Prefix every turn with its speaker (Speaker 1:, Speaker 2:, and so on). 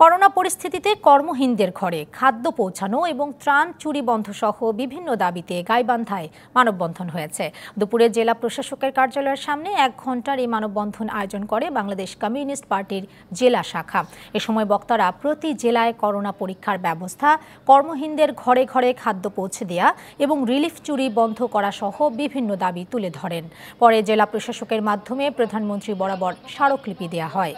Speaker 1: corona পরিস্থিতিতে কর্মহীনদের ঘরে খাদ্য পৌঁছানো এবং ত্রাণ চুরি বন্ধ সহ বিভিন্ন দাবিতে গাইবান্ধায় মানববন্ধন হয়েছে দুপুরে জেলা প্রশাসকের কার্যালয়ের সামনে এক ঘন্টার এই মানববন্ধন আয়োজন করে বাংলাদেশ কমিউনিস্ট পার্টির জেলা শাখা এ সময় বক্তারা প্রতি জেলায় করোনা পরীক্ষার ব্যবস্থা কর্মহীনদের ঘরে ঘরে খাদ্য পৌঁছে দেয়া এবং রিলিফ চুরি বন্ধ করা সহ বিভিন্ন দাবি তুলে ধরেন পরে জেলা প্রশাসকের মাধ্যমে প্রধানমন্ত্রী বরাবর স্মারকলিপি দেয়া হয়